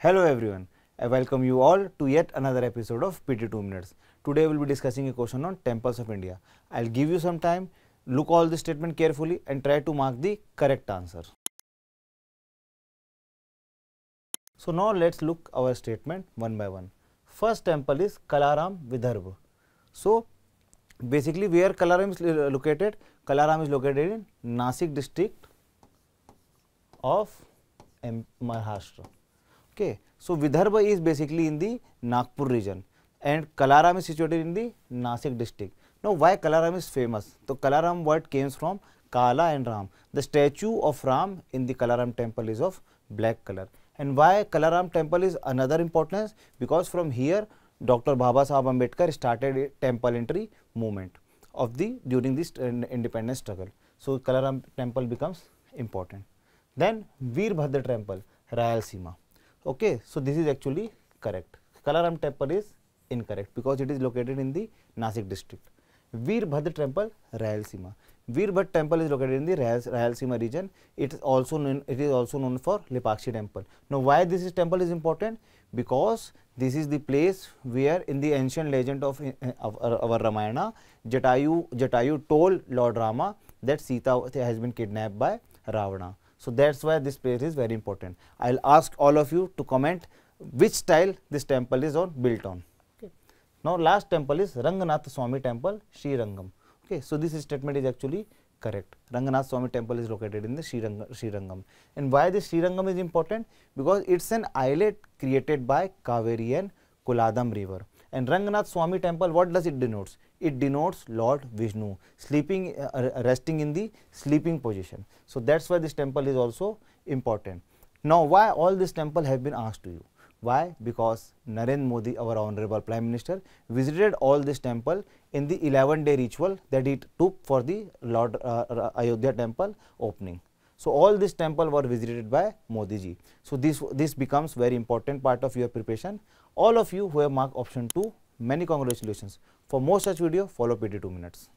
Hello everyone, I welcome you all to yet another episode of PT 2 Minutes. Today we will be discussing a question on temples of India. I will give you some time, look all the statement carefully and try to mark the correct answer. So now let's look our statement one by one. First temple is Kalaram Vidarbha. So basically where Kalaram is uh, located? Kalaram is located in Nasik district of Maharashtra. Okay, so Vidarbha is basically in the Nagpur region and Kalaram is situated in the Nasik district. Now, why Kalaram is famous? So, Kalaram word comes from Kala and Ram. The statue of Ram in the Kalaram temple is of black color. And why Kalaram temple is another importance? Because from here, Dr. Baba Sahib Ambedkar started a temple entry movement of the during this independence struggle. So, Kalaram temple becomes important. Then Veerbhadra temple, rayal seema Okay, so this is actually correct. Kalaram temple is incorrect because it is located in the Nasik district. Virbhadra temple, Rayalaseema. Virbhadra temple is located in the Rayalaseema region. It is also known, it is also known for Lipakshi temple. Now, why this is temple is important? Because this is the place where in the ancient legend of, eh, eh, of, uh, our Ramayana, Jatayu, Jatayu told Lord Rama that Sita has been kidnapped by Ravana. So, that is why this place is very important. I will ask all of you to comment which style this temple is on built on. Okay. Now, last temple is Ranganath Swami temple, Sri Rangam. Okay. So, this statement is actually correct. Ranganath Swami temple is located in the Sri, Rangam. And why this Sri Rangam is important? Because it is an islet created by Kaveri and Kuladam river. And Ranganath Swami temple, what does it denotes? It denotes Lord Vishnu, sleeping, uh, uh, resting in the sleeping position. So that's why this temple is also important. Now, why all this temple have been asked to you? Why? Because Narendra Modi, our honorable Prime Minister, visited all this temple in the 11 day ritual that it took for the Lord uh, uh Ayodhya temple opening. So, all these temple were visited by Modiji. So, this, this becomes very important part of your preparation. All of you who have marked option 2, many congratulations. For more such video, follow PD 2 minutes.